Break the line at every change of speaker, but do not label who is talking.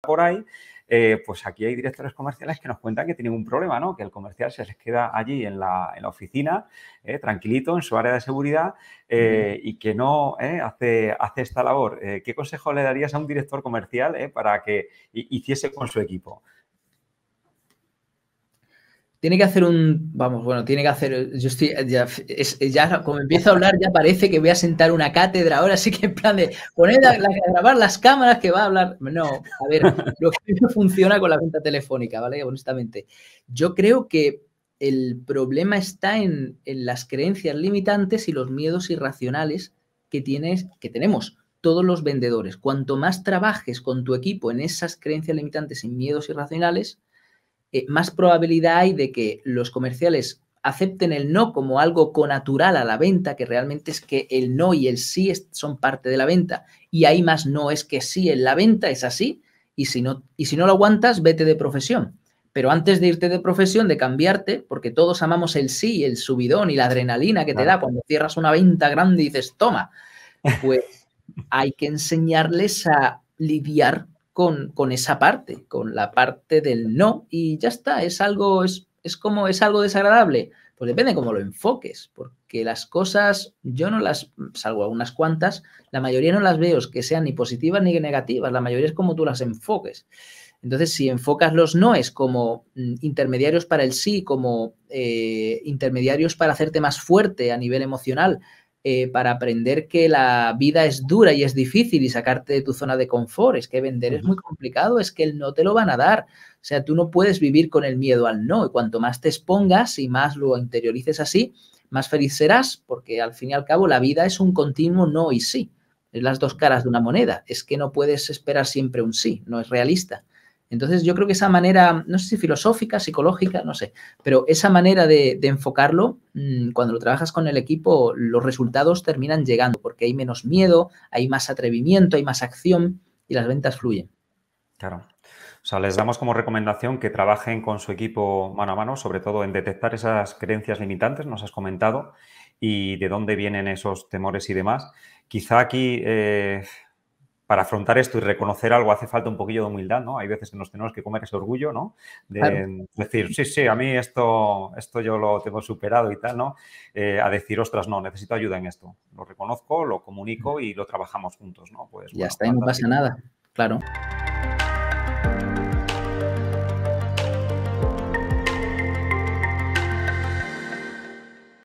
por ahí, eh, pues aquí hay directores comerciales que nos cuentan que tienen un problema, ¿no? Que el comercial se les queda allí en la, oficina, eh, tranquilito, en su área de seguridad, eh, y que no hace, hace esta labor. ¿Qué consejo le darías a un director comercial para que hiciese con su equipo?
tiene que hacer un, vamos, bueno, tiene que hacer, yo estoy, ya, como empiezo a hablar ya parece que voy a sentar una cátedra ahora, así que en plan de poner a, grabar las cámaras que va a hablar, no, a ver, lo que no funciona con la venta telefónica, ¿vale? Honestamente, yo creo que el problema está en, en las creencias limitantes y los miedos irracionales que, tienes, que tenemos todos los vendedores. Cuanto más trabajes con tu equipo en esas creencias limitantes y miedos irracionales, eh, más probabilidad hay de que los comerciales acepten el no como algo conatural a la venta, que realmente es que el no y el sí son parte de la venta. Y hay más no es que sí en la venta, es así. Y si, no, y si no lo aguantas, vete de profesión. Pero antes de irte de profesión, de cambiarte, porque todos amamos el sí, el subidón y la adrenalina que te da cuando cierras una venta grande y dices, toma, pues hay que enseñarles a lidiar con, esa parte, con la parte del no, y ya está, es algo, es, es como, es algo desagradable. Pues depende cómo lo enfoques, porque las cosas, yo no las, salvo algunas cuantas, la mayoría no las veo que sean ni positivas ni negativas, la mayoría es como tú las enfoques. Entonces, si enfocas los noes como mm, intermediarios para el sí, como eh, intermediarios para hacerte más fuerte a nivel emocional, eh, para aprender que la vida es dura y es difícil y sacarte de tu zona de confort. Es que vender es muy complicado, es que el no te lo van a dar. O sea, tú no puedes vivir con el miedo al no. Y cuanto más te expongas y más lo interiorices así, más feliz serás, porque al fin y al cabo la vida es un continuo no y sí. Es las dos caras de una moneda. Es que no puedes esperar siempre un sí, no es realista. Entonces yo creo que esa manera, no sé si filosófica, psicológica, no sé, pero esa manera de, enfocarlo, mm, cuando lo trabajas con el equipo, los resultados terminan llegando, porque hay menos miedo, hay más atrevimiento, hay más acción y las ventas fluyen. Claro.
O sea, les damos como recomendación que trabajen con su equipo mano a mano, sobre todo en detectar esas creencias limitantes, nos has comentado, y de dónde vienen esos temores y demás. Quizá aquí... Eh, para afrontar esto y reconocer algo hace falta un poquillo de humildad, ¿no? Hay veces que nos tenemos que comer ese orgullo, ¿no? De decir, sí, sí, a mí esto, esto yo lo tengo superado y tal, ¿no? Eh, a decir, ostras, no, necesito ayuda en esto. Lo reconozco, lo comunico y lo trabajamos juntos, ¿no? Pues, ya está, no pasa nada,
claro.